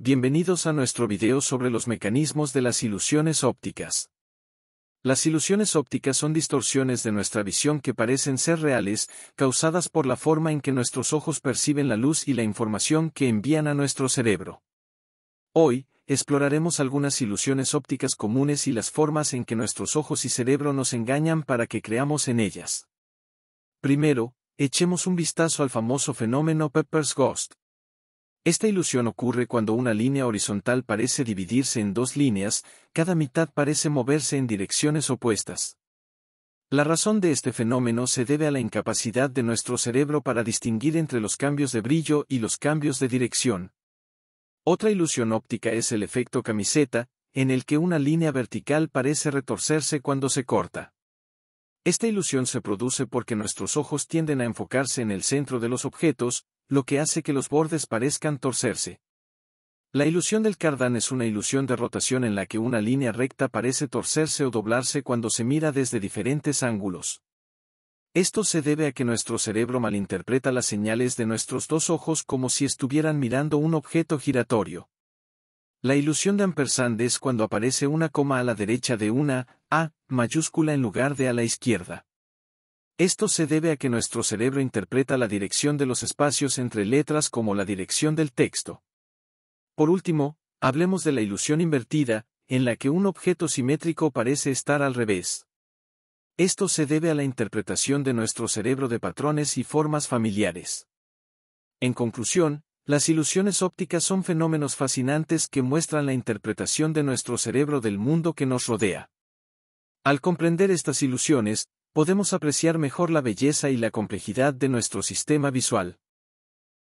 Bienvenidos a nuestro video sobre los mecanismos de las ilusiones ópticas. Las ilusiones ópticas son distorsiones de nuestra visión que parecen ser reales, causadas por la forma en que nuestros ojos perciben la luz y la información que envían a nuestro cerebro. Hoy, exploraremos algunas ilusiones ópticas comunes y las formas en que nuestros ojos y cerebro nos engañan para que creamos en ellas. Primero, echemos un vistazo al famoso fenómeno Pepper's Ghost. Esta ilusión ocurre cuando una línea horizontal parece dividirse en dos líneas, cada mitad parece moverse en direcciones opuestas. La razón de este fenómeno se debe a la incapacidad de nuestro cerebro para distinguir entre los cambios de brillo y los cambios de dirección. Otra ilusión óptica es el efecto camiseta, en el que una línea vertical parece retorcerse cuando se corta. Esta ilusión se produce porque nuestros ojos tienden a enfocarse en el centro de los objetos, lo que hace que los bordes parezcan torcerse. La ilusión del cardán es una ilusión de rotación en la que una línea recta parece torcerse o doblarse cuando se mira desde diferentes ángulos. Esto se debe a que nuestro cerebro malinterpreta las señales de nuestros dos ojos como si estuvieran mirando un objeto giratorio. La ilusión de ampersand es cuando aparece una coma a la derecha de una A mayúscula en lugar de a la izquierda. Esto se debe a que nuestro cerebro interpreta la dirección de los espacios entre letras como la dirección del texto. Por último, hablemos de la ilusión invertida, en la que un objeto simétrico parece estar al revés. Esto se debe a la interpretación de nuestro cerebro de patrones y formas familiares. En conclusión, las ilusiones ópticas son fenómenos fascinantes que muestran la interpretación de nuestro cerebro del mundo que nos rodea. Al comprender estas ilusiones, podemos apreciar mejor la belleza y la complejidad de nuestro sistema visual.